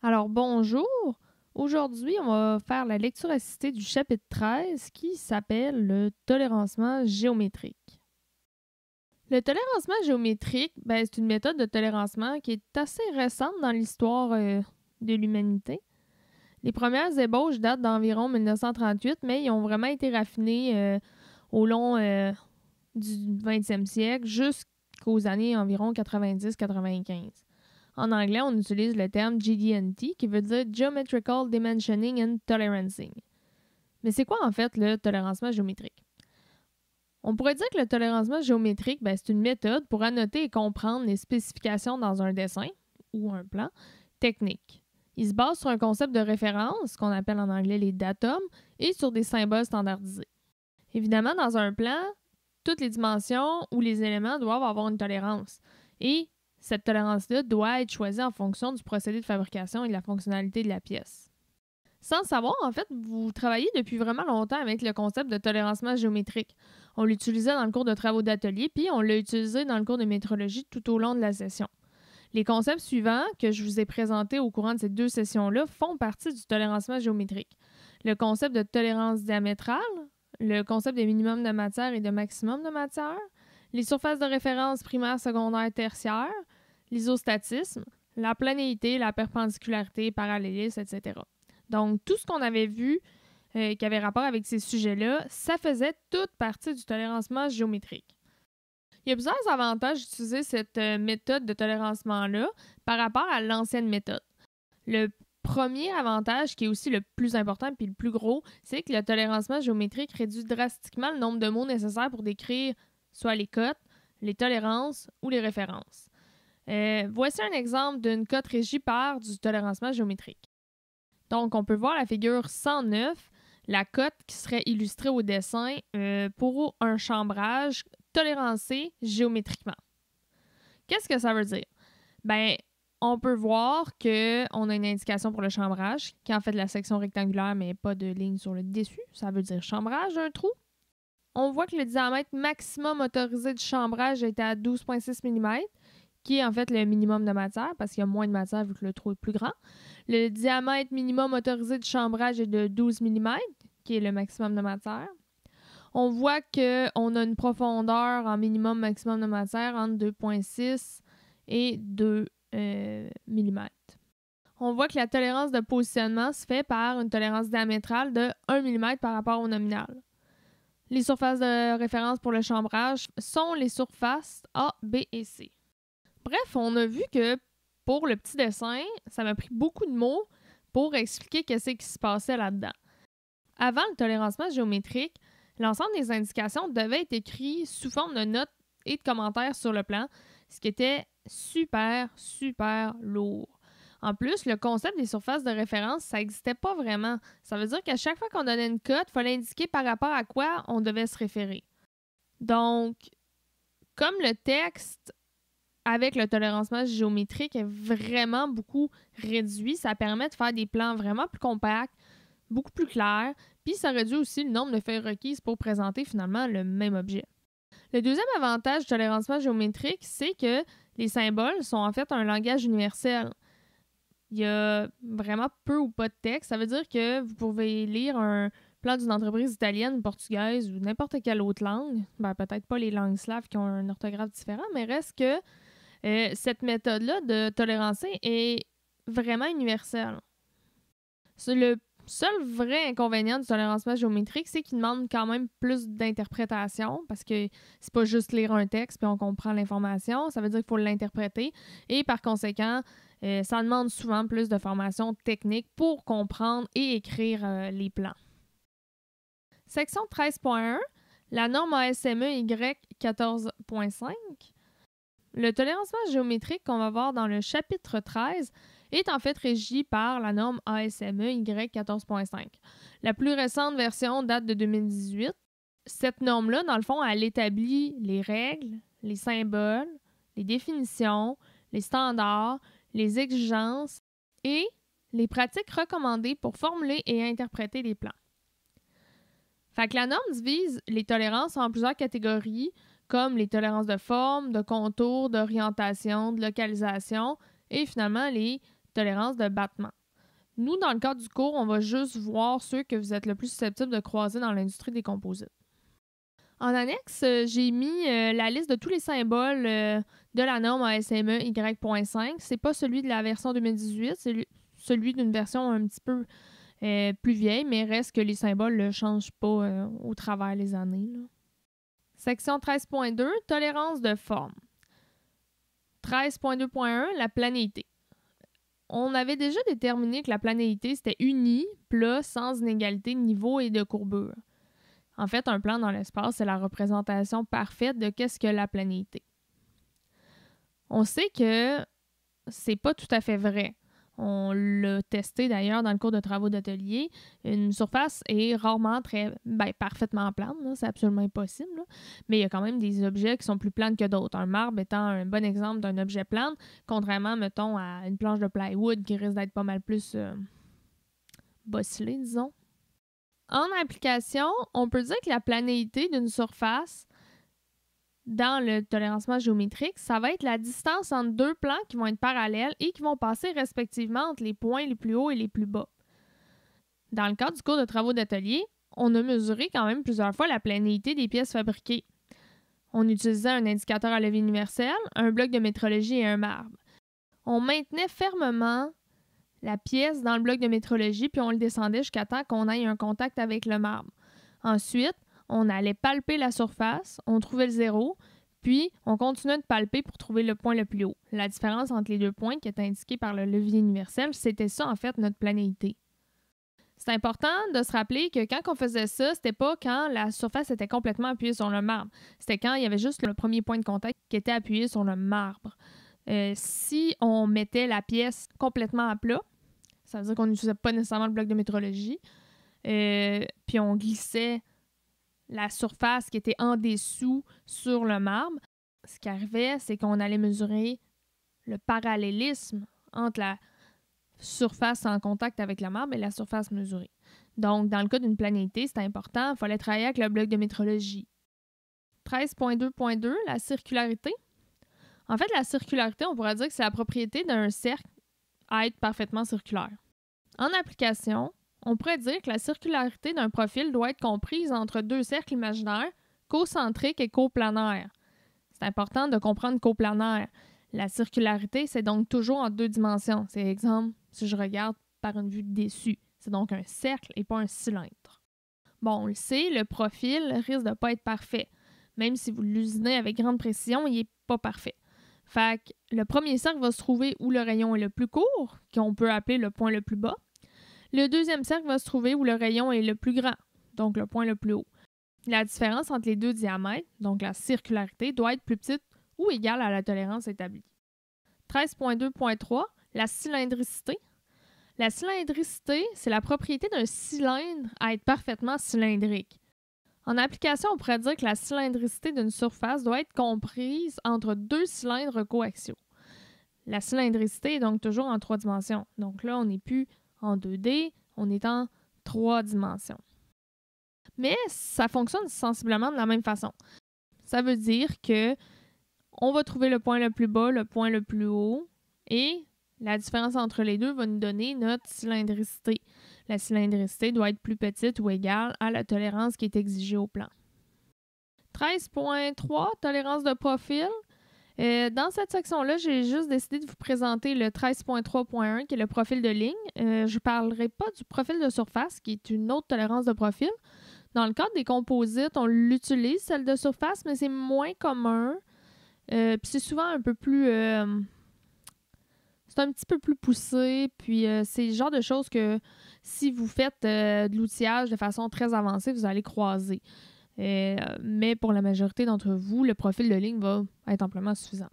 Alors bonjour, aujourd'hui on va faire la lecture assistée du chapitre 13 qui s'appelle le tolérancement géométrique. Le tolérancement géométrique, ben, c'est une méthode de tolérancement qui est assez récente dans l'histoire euh, de l'humanité. Les premières ébauches datent d'environ 1938, mais ils ont vraiment été raffinés euh, au long euh, du 20e siècle jusqu'aux années environ 90-95. En anglais, on utilise le terme GDNT qui veut dire Geometrical Dimensioning and Tolerancing. Mais c'est quoi en fait le tolérancement géométrique? On pourrait dire que le tolérancement géométrique, ben, c'est une méthode pour annoter et comprendre les spécifications dans un dessin ou un plan technique. Il se base sur un concept de référence, qu'on appelle en anglais les datums, et sur des symboles standardisés. Évidemment, dans un plan, toutes les dimensions ou les éléments doivent avoir une tolérance. Et cette tolérance-là doit être choisie en fonction du procédé de fabrication et de la fonctionnalité de la pièce. Sans le savoir, en fait, vous travaillez depuis vraiment longtemps avec le concept de tolérancement géométrique. On l'utilisait dans le cours de travaux d'atelier, puis on l'a utilisé dans le cours de métrologie tout au long de la session. Les concepts suivants que je vous ai présentés au courant de ces deux sessions-là font partie du tolérancement géométrique. Le concept de tolérance diamétrale, le concept des minimums de matière et de maximum de matière, les surfaces de référence secondaire et tertiaire, l'isostatisme, la planéité, la perpendicularité, parallélisme, etc. Donc, tout ce qu'on avait vu euh, qui avait rapport avec ces sujets-là, ça faisait toute partie du tolérancement géométrique. Il y a plusieurs avantages d'utiliser cette euh, méthode de tolérancement-là par rapport à l'ancienne méthode. Le premier avantage, qui est aussi le plus important puis le plus gros, c'est que le tolérancement géométrique réduit drastiquement le nombre de mots nécessaires pour décrire soit les cotes, les tolérances ou les références. Euh, voici un exemple d'une cote régie par du tolérancement géométrique. Donc, on peut voir la figure 109, la cote qui serait illustrée au dessin euh, pour un chambrage tolérancé géométriquement. Qu'est-ce que ça veut dire? Ben, on peut voir qu'on a une indication pour le chambrage, qui en fait la section rectangulaire, mais pas de ligne sur le dessus. Ça veut dire chambrage d'un trou. On voit que le diamètre maximum autorisé du chambrage est à 12,6 mm, qui est en fait le minimum de matière, parce qu'il y a moins de matière vu que le trou est plus grand. Le diamètre minimum autorisé de chambrage est de 12 mm, qui est le maximum de matière. On voit qu'on a une profondeur en minimum maximum de matière entre 2,6 et 2 euh, mm. On voit que la tolérance de positionnement se fait par une tolérance diamétrale de 1 mm par rapport au nominal. Les surfaces de référence pour le chambrage sont les surfaces A, B et C. Bref, on a vu que pour le petit dessin, ça m'a pris beaucoup de mots pour expliquer qu'est-ce qui se passait là-dedans. Avant le tolérancement géométrique, l'ensemble des indications devait être écrit sous forme de notes et de commentaires sur le plan, ce qui était super, super lourd. En plus, le concept des surfaces de référence, ça n'existait pas vraiment. Ça veut dire qu'à chaque fois qu'on donnait une cote, il fallait indiquer par rapport à quoi on devait se référer. Donc, comme le texte avec le tolérancement géométrique est vraiment beaucoup réduit. Ça permet de faire des plans vraiment plus compacts, beaucoup plus clairs, puis ça réduit aussi le nombre de feuilles requises pour présenter finalement le même objet. Le deuxième avantage du tolérancement géométrique, c'est que les symboles sont en fait un langage universel. Il y a vraiment peu ou pas de texte. Ça veut dire que vous pouvez lire un plan d'une entreprise italienne, portugaise ou n'importe quelle autre langue. Ben, peut-être pas les langues slaves qui ont un orthographe différent, mais reste que euh, cette méthode-là de tolérancé est vraiment universelle. Le seul vrai inconvénient du tolérancement géométrique, c'est qu'il demande quand même plus d'interprétation parce que c'est pas juste lire un texte puis on comprend l'information, ça veut dire qu'il faut l'interpréter et par conséquent, euh, ça demande souvent plus de formation technique pour comprendre et écrire euh, les plans. Section 13.1, la norme ASME Y14.5 le tolérancement géométrique qu'on va voir dans le chapitre 13 est en fait régi par la norme ASME Y14.5. La plus récente version date de 2018. Cette norme-là, dans le fond, elle établit les règles, les symboles, les définitions, les standards, les exigences et les pratiques recommandées pour formuler et interpréter les plans. Fait la norme divise les tolérances en plusieurs catégories comme les tolérances de forme, de contour, d'orientation, de localisation et finalement les tolérances de battement. Nous, dans le cadre du cours, on va juste voir ceux que vous êtes le plus susceptible de croiser dans l'industrie des composites. En annexe, euh, j'ai mis euh, la liste de tous les symboles euh, de la norme ASME Y.5. C'est pas celui de la version 2018, c'est celui d'une version un petit peu plus vieille, mais reste que les symboles ne changent pas au travers des années. Section 13.2, tolérance de forme. 13.2.1, la planéité. On avait déjà déterminé que la planéité, c'était unie, plat, sans inégalité de niveau et de courbure. En fait, un plan dans l'espace, c'est la représentation parfaite de qu'est-ce que la planéité. On sait que c'est pas tout à fait vrai. On l'a testé d'ailleurs dans le cours de travaux d'atelier. Une surface est rarement très ben, parfaitement plane, c'est absolument impossible. Mais il y a quand même des objets qui sont plus planes que d'autres. Un marbre étant un bon exemple d'un objet plane, contrairement, mettons, à une planche de plywood qui risque d'être pas mal plus euh, bosselée, disons. En application, on peut dire que la planéité d'une surface dans le tolérancement géométrique, ça va être la distance entre deux plans qui vont être parallèles et qui vont passer respectivement entre les points les plus hauts et les plus bas. Dans le cadre du cours de travaux d'atelier, on a mesuré quand même plusieurs fois la planéité des pièces fabriquées. On utilisait un indicateur à levier universel, un bloc de métrologie et un marbre. On maintenait fermement la pièce dans le bloc de métrologie puis on le descendait jusqu'à temps qu'on ait un contact avec le marbre. Ensuite, on allait palper la surface, on trouvait le zéro, puis on continuait de palper pour trouver le point le plus haut. La différence entre les deux points qui est indiquée par le levier universel, c'était ça en fait notre planéité. C'est important de se rappeler que quand on faisait ça, c'était pas quand la surface était complètement appuyée sur le marbre. C'était quand il y avait juste le premier point de contact qui était appuyé sur le marbre. Euh, si on mettait la pièce complètement à plat, ça veut dire qu'on n'utilisait pas nécessairement le bloc de métrologie, euh, puis on glissait la surface qui était en dessous sur le marbre, ce qui arrivait, c'est qu'on allait mesurer le parallélisme entre la surface en contact avec le marbre et la surface mesurée. Donc, dans le cas d'une planéité, c'est important, il fallait travailler avec le bloc de métrologie. 13.2.2, la circularité. En fait, la circularité, on pourrait dire que c'est la propriété d'un cercle à être parfaitement circulaire. En application, on pourrait dire que la circularité d'un profil doit être comprise entre deux cercles imaginaires, concentriques et coplanaires. C'est important de comprendre coplanaire. La circularité, c'est donc toujours en deux dimensions. C'est exemple, si je regarde par une vue déçue, c'est donc un cercle et pas un cylindre. Bon, on le sait, le profil risque de pas être parfait. Même si vous l'usinez avec grande précision, il n'est pas parfait. Fait que le premier cercle va se trouver où le rayon est le plus court, qu'on peut appeler le point le plus bas. Le deuxième cercle va se trouver où le rayon est le plus grand, donc le point le plus haut. La différence entre les deux diamètres, donc la circularité, doit être plus petite ou égale à la tolérance établie. 13.2.3, la cylindricité. La cylindricité, c'est la propriété d'un cylindre à être parfaitement cylindrique. En application, on pourrait dire que la cylindricité d'une surface doit être comprise entre deux cylindres coaxiaux. La cylindricité est donc toujours en trois dimensions. Donc là, on n'est plus en 2D, on est en trois dimensions. Mais ça fonctionne sensiblement de la même façon. Ça veut dire que on va trouver le point le plus bas, le point le plus haut, et la différence entre les deux va nous donner notre cylindricité. La cylindricité doit être plus petite ou égale à la tolérance qui est exigée au plan. 13.3, tolérance de profil. Euh, dans cette section-là, j'ai juste décidé de vous présenter le 13.3.1 qui est le profil de ligne. Euh, je ne parlerai pas du profil de surface qui est une autre tolérance de profil. Dans le cadre des composites, on l'utilise, celle de surface, mais c'est moins commun. Euh, puis c'est souvent un peu plus. c'est un petit peu plus poussé. Puis c'est le genre de choses que si vous faites de l'outillage de façon très avancée, vous allez croiser. Euh, mais pour la majorité d'entre vous, le profil de ligne va être amplement suffisant.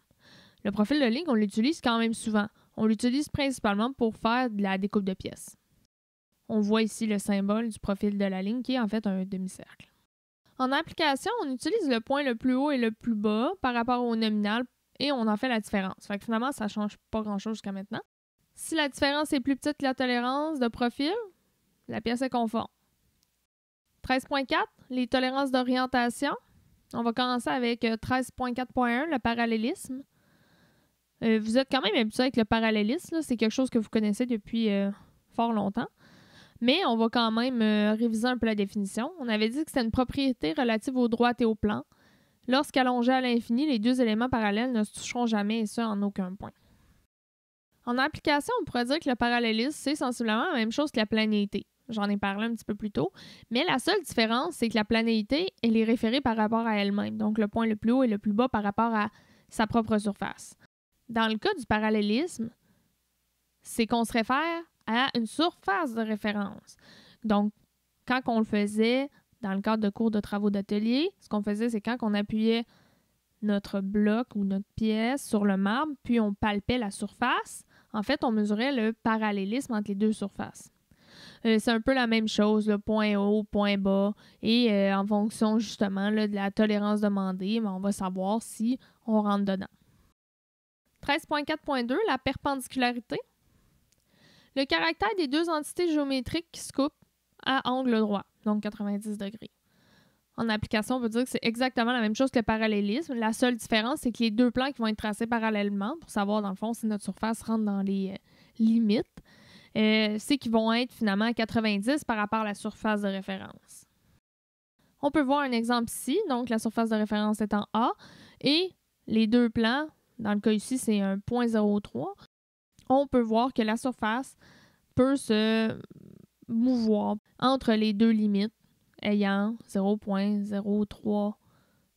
Le profil de ligne, on l'utilise quand même souvent. On l'utilise principalement pour faire de la découpe de pièces. On voit ici le symbole du profil de la ligne qui est en fait un demi-cercle. En application, on utilise le point le plus haut et le plus bas par rapport au nominal et on en fait la différence. Fait que finalement, ça ne change pas grand-chose jusqu'à maintenant. Si la différence est plus petite que la tolérance de profil, la pièce est conforme. 13.4, les tolérances d'orientation. On va commencer avec 13.4.1, euh, le parallélisme. Euh, vous êtes quand même habitué avec le parallélisme, c'est quelque chose que vous connaissez depuis euh, fort longtemps. Mais on va quand même réviser un peu la définition. On avait dit que c'est une propriété relative aux droites et aux plans. Lorsqu'allongés à l'infini, les deux éléments parallèles ne se toucheront jamais et ça en aucun point. En application, on pourrait dire que le parallélisme, c'est sensiblement la même chose que la planéité. J'en ai parlé un petit peu plus tôt. Mais la seule différence, c'est que la planéité, elle est référée par rapport à elle-même. Donc, le point le plus haut et le plus bas par rapport à sa propre surface. Dans le cas du parallélisme, c'est qu'on se réfère à une surface de référence. Donc, quand on le faisait dans le cadre de cours de travaux d'atelier, ce qu'on faisait, c'est quand on appuyait notre bloc ou notre pièce sur le marbre, puis on palpait la surface, en fait, on mesurait le parallélisme entre les deux surfaces. Euh, c'est un peu la même chose, le point haut, point bas. Et euh, en fonction justement de la tolérance demandée, ben, on va savoir si on rentre dedans. 13.4.2, la perpendicularité. Le caractère des deux entités géométriques qui se coupent à angle droit, donc 90 degrés. En application, on peut dire que c'est exactement la même chose que le parallélisme. La seule différence, c'est que les deux plans qui vont être tracés parallèlement pour savoir, dans le fond, si notre surface rentre dans les euh, limites euh, c'est qu'ils vont être finalement 90 par rapport à la surface de référence. On peut voir un exemple ici, donc la surface de référence est en A et les deux plans, dans le cas ici c'est un 0.03, on peut voir que la surface peut se mouvoir entre les deux limites ayant 0.03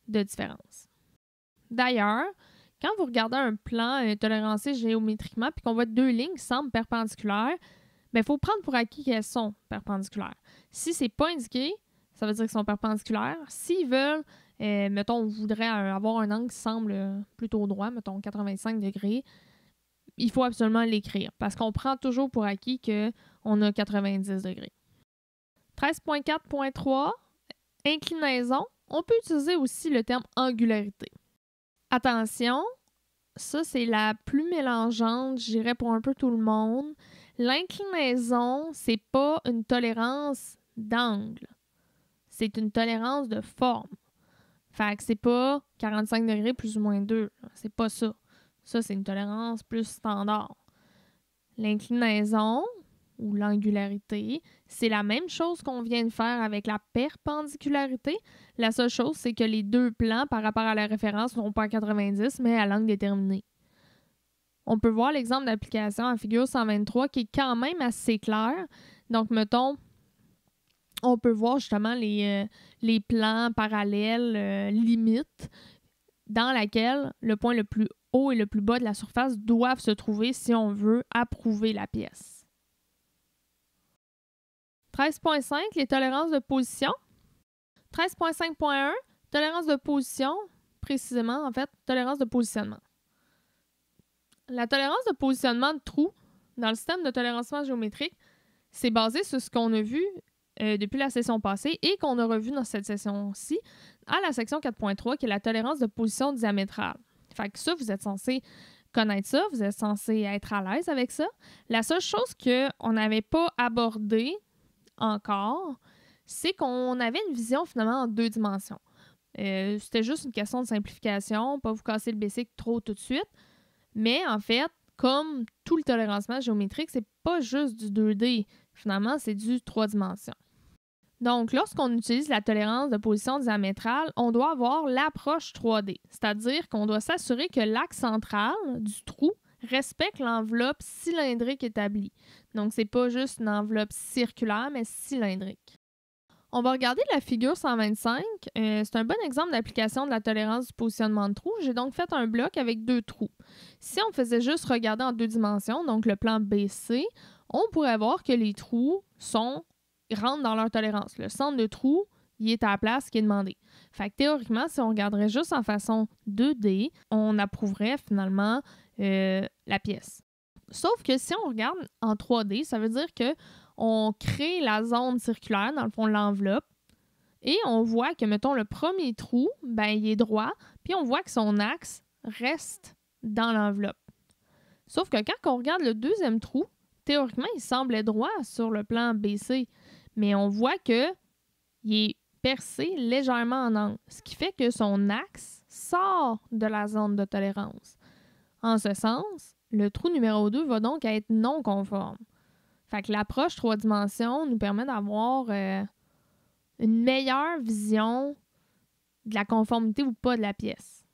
de différence. D'ailleurs, quand vous regardez un plan euh, tolérancé géométriquement, puis qu'on voit deux lignes qui semblent perpendiculaires, mais ben, il faut prendre pour acquis qu'elles sont perpendiculaires. Si c'est pas indiqué, ça veut dire qu'elles sont perpendiculaires. S'ils veulent, euh, mettons, on voudrait avoir un angle qui semble euh, plutôt droit, mettons 85 degrés, il faut absolument l'écrire parce qu'on prend toujours pour acquis qu'on a 90 degrés. 13.4.3, inclinaison. On peut utiliser aussi le terme angularité. Attention, ça c'est la plus mélangeante, j'irais pour un peu tout le monde. L'inclinaison, c'est pas une tolérance d'angle. C'est une tolérance de forme. Fait que c'est pas 45 degrés plus ou moins 2. C'est pas ça. Ça, c'est une tolérance plus standard. L'inclinaison ou l'angularité, c'est la même chose qu'on vient de faire avec la perpendicularité. La seule chose, c'est que les deux plans par rapport à la référence ne sont pas à 90, mais à l'angle déterminé. On peut voir l'exemple d'application en figure 123 qui est quand même assez clair. Donc, mettons, on peut voir justement les, euh, les plans parallèles euh, limites dans laquelle le point le plus haut et le plus bas de la surface doivent se trouver si on veut approuver la pièce. 13.5, les tolérances de position. 13.5.1, tolérance de position, précisément, en fait, tolérance de positionnement. La tolérance de positionnement de trou dans le système de tolérancement géométrique, c'est basé sur ce qu'on a vu euh, depuis la session passée et qu'on a revu dans cette session-ci à la section 4.3, qui est la tolérance de position diamétrale. Fait que ça, vous êtes censé connaître ça, vous êtes censé être à l'aise avec ça. La seule chose qu'on n'avait pas abordée encore, c'est qu'on avait une vision finalement en deux dimensions. Euh, c'était juste une question de simplification, pas vous casser le basic trop tout de suite. Mais en fait, comme tout le tolérancement géométrique, c'est pas juste du 2D. Finalement, c'est du 3 dimensions. Donc, lorsqu'on utilise la tolérance de position diamétrale, on doit avoir l'approche 3D, c'est-à-dire qu'on doit s'assurer que l'axe central du trou respecte l'enveloppe cylindrique établie. Donc, c'est pas juste une enveloppe circulaire, mais cylindrique. On va regarder la figure 125. Euh, c'est un bon exemple d'application de la tolérance du positionnement de trous. J'ai donc fait un bloc avec deux trous. Si on faisait juste regarder en deux dimensions, donc le plan BC, on pourrait voir que les trous sont rentrent dans leur tolérance. Le centre de trou, il est à la place qui est demandée. Fait que théoriquement, si on regarderait juste en façon 2D, on approuverait finalement euh, la pièce. Sauf que si on regarde en 3D, ça veut dire que on crée la zone circulaire, dans le fond, de l'enveloppe, et on voit que, mettons, le premier trou, ben, il est droit, puis on voit que son axe reste dans l'enveloppe. Sauf que quand on regarde le deuxième trou, théoriquement, il semblait droit sur le plan BC, mais on voit que il est percé légèrement en angle, ce qui fait que son axe sort de la zone de tolérance. En ce sens, le trou numéro 2 va donc être non conforme. Fait que l'approche trois dimensions nous permet d'avoir euh, une meilleure vision de la conformité ou pas de la pièce.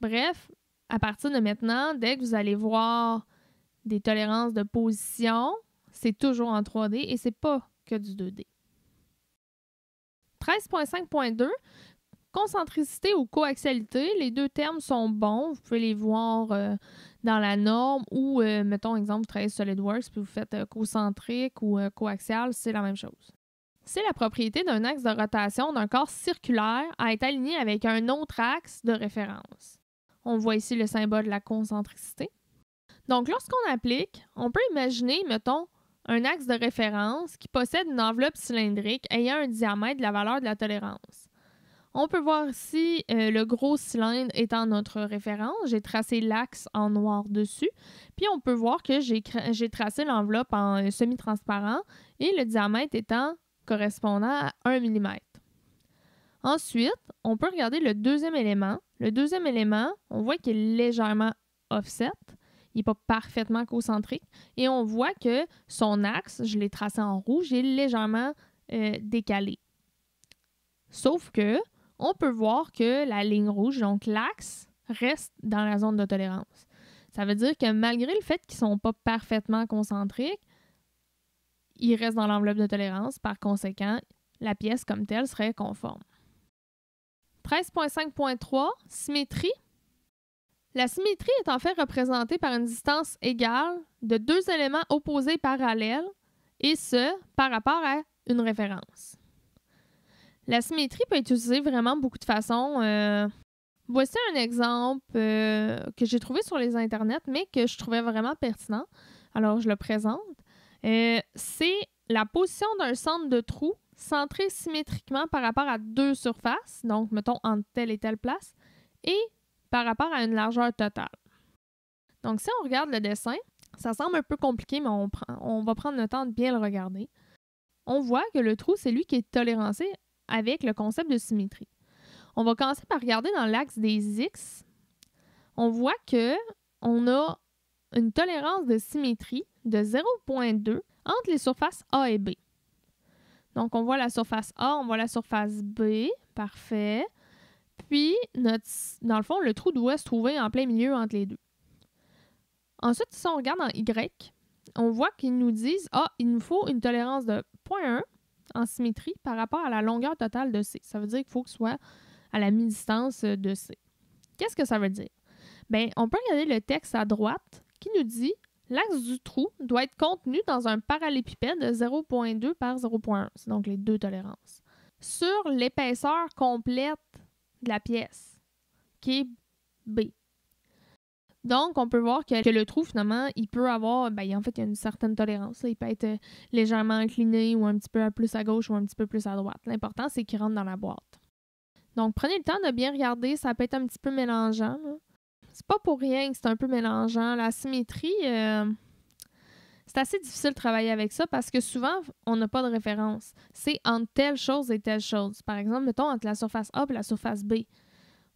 Bref, à partir de maintenant, dès que vous allez voir des tolérances de position, c'est toujours en 3D et c'est pas que du 2D. 13.5.2 Concentricité ou coaxialité, les deux termes sont bons. Vous pouvez les voir euh, dans la norme ou, euh, mettons, exemple, vous travaillez SolidWorks puis vous faites euh, concentrique ou coaxial, c'est la même chose. C'est la propriété d'un axe de rotation d'un corps circulaire à être aligné avec un autre axe de référence. On voit ici le symbole de la concentricité. Donc, lorsqu'on applique, on peut imaginer, mettons, un axe de référence qui possède une enveloppe cylindrique ayant un diamètre de la valeur de la tolérance. On peut voir ici euh, le gros cylindre étant notre référence. J'ai tracé l'axe en noir dessus. Puis on peut voir que j'ai tracé l'enveloppe en euh, semi-transparent et le diamètre étant correspondant à 1 mm. Ensuite, on peut regarder le deuxième élément. Le deuxième élément, on voit qu'il est légèrement offset. Il n'est pas parfaitement concentrique. Et on voit que son axe, je l'ai tracé en rouge, est légèrement euh, décalé. Sauf que on peut voir que la ligne rouge, donc l'axe, reste dans la zone de tolérance. Ça veut dire que malgré le fait qu'ils ne sont pas parfaitement concentriques, ils restent dans l'enveloppe de tolérance. Par conséquent, la pièce comme telle serait conforme. 13.5.3 Symétrie. La symétrie est en fait représentée par une distance égale de deux éléments opposés parallèles, et ce, par rapport à une référence. La symétrie peut être utilisée vraiment beaucoup de façons. Euh, voici un exemple euh, que j'ai trouvé sur les internets, mais que je trouvais vraiment pertinent. Alors, je le présente. Euh, c'est la position d'un centre de trou centré symétriquement par rapport à deux surfaces, donc mettons entre telle et telle place, et par rapport à une largeur totale. Donc, si on regarde le dessin, ça semble un peu compliqué, mais on, on va prendre le temps de bien le regarder on voit que le trou, c'est lui qui est tolérancé avec le concept de symétrie. On va commencer par regarder dans l'axe des X. On voit que on a une tolérance de symétrie de 0.2 entre les surfaces A et B. Donc, on voit la surface A, on voit la surface B. Parfait. Puis, dans le fond, le trou doit se trouver en plein milieu entre les deux. Ensuite, si on regarde en Y, on voit qu'ils nous disent Ah, il nous faut une tolérance de 0.1 en symétrie par rapport à la longueur totale de C. Ça veut dire qu'il faut que ce soit à la mi-distance de C. Qu'est-ce que ça veut dire? Bien, on peut regarder le texte à droite qui nous dit l'axe du trou doit être contenu dans un parallépipède de 0.2 par 0.1. C'est donc les deux tolérances. Sur l'épaisseur complète de la pièce, qui est B. Donc, on peut voir que, le trou, finalement, il peut avoir, ben, en fait, il y a une certaine tolérance. Il peut être euh, légèrement incliné ou un petit peu plus à gauche ou un petit peu plus à droite. L'important, c'est qu'il rentre dans la boîte. Donc, prenez le temps de bien regarder. Ça peut être un petit peu mélangeant. C'est pas pour rien que c'est un peu mélangeant. La symétrie, euh, c'est assez difficile de travailler avec ça parce que souvent, on n'a pas de référence. C'est entre telle chose et telle chose. Par exemple, mettons entre la surface A et la surface B.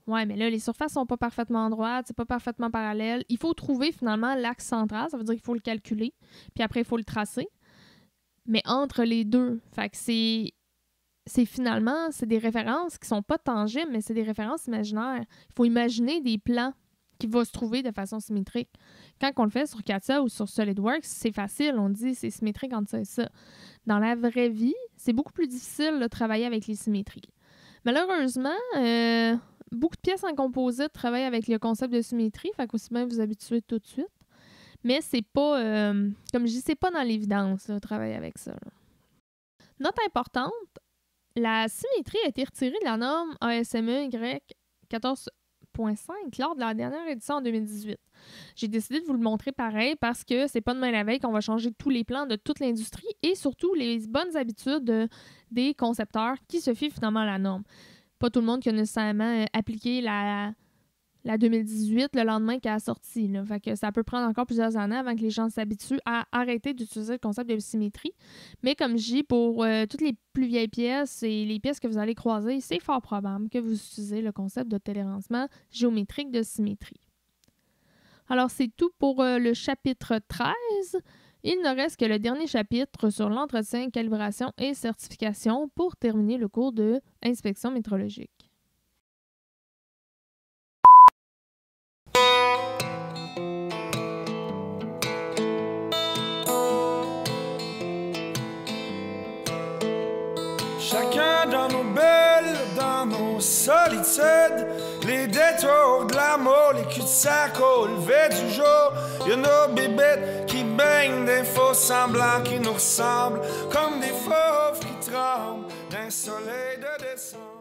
Ouais, mais là, les surfaces sont pas parfaitement droites, c'est pas parfaitement parallèle. Il faut trouver finalement l'axe central, ça veut dire qu'il faut le calculer, puis après, il faut le tracer. Mais entre les deux, fait que c'est. finalement, c'est des références qui sont pas tangibles, mais c'est des références imaginaires. Il faut imaginer des plans qui vont se trouver de façon symétrique. Quand on le fait sur CATIA ou sur SolidWorks, c'est facile, on dit c'est symétrique entre ça et ça. Dans la vraie vie, c'est beaucoup plus difficile de travailler avec les symétries. Malheureusement, euh, beaucoup de pièces en composite travaillent avec le concept de symétrie, fait qu'aussi bien vous habituez tout de suite. Mais c'est pas, euh, comme je dis, c'est pas dans l'évidence, de travailler avec ça. Note importante, la symétrie a été retirée de la norme ASME Y14.5 lors de la dernière édition en 2018. J'ai décidé de vous le montrer pareil parce que c'est pas demain la veille qu'on va changer tous les plans de toute l'industrie et surtout les bonnes habitudes euh, des concepteurs qui se fient finalement à la norme pas tout le monde qui a nécessairement euh, appliqué la, la 2018 le lendemain qu'elle a sorti. Là. Fait que ça peut prendre encore plusieurs années avant que les gens s'habituent à arrêter d'utiliser le concept de symétrie. Mais comme je dis, pour euh, toutes les plus vieilles pièces et les pièces que vous allez croiser, c'est fort probable que vous utilisez le concept de télérancement géométrique de symétrie. Alors c'est tout pour euh, le chapitre 13. Il ne reste que le dernier chapitre sur l'entretien, calibration et certification pour terminer le cours de inspection métrologique. Chacun dans nos belles, dans nos solitudes, les détours de l'amour, les cul-de-sac au lever du jour, il y a nos bébêtes qui baignent, des faux semblants qui nous ressemblent, comme des fauves qui tremblent d'un soleil de décembre.